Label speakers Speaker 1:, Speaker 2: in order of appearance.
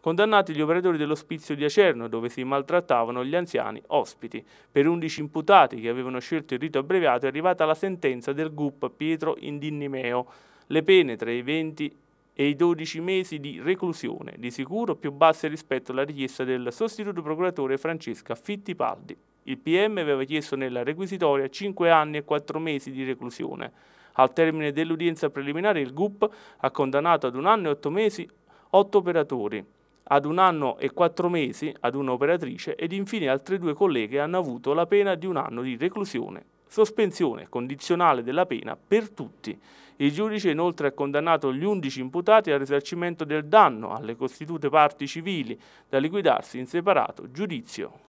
Speaker 1: condannati gli operatori dell'ospizio di Acerno, dove si maltrattavano gli anziani ospiti. Per 11 imputati che avevano scelto il rito abbreviato è arrivata la sentenza del GUP Pietro Indinimeo. Le pene tra i 20 e i 12 mesi di reclusione, di sicuro più basse rispetto alla richiesta del sostituto procuratore Francesca Fittipaldi. Il PM aveva chiesto nella requisitoria 5 anni e 4 mesi di reclusione. Al termine dell'udienza preliminare il GUP ha condannato ad un anno e 8 mesi 8 operatori, ad un anno e quattro mesi ad un'operatrice ed infine altre due colleghe hanno avuto la pena di un anno di reclusione, sospensione condizionale della pena per tutti. Il giudice inoltre ha condannato gli 11 imputati al risarcimento del danno alle costitute parti civili da liquidarsi in separato giudizio.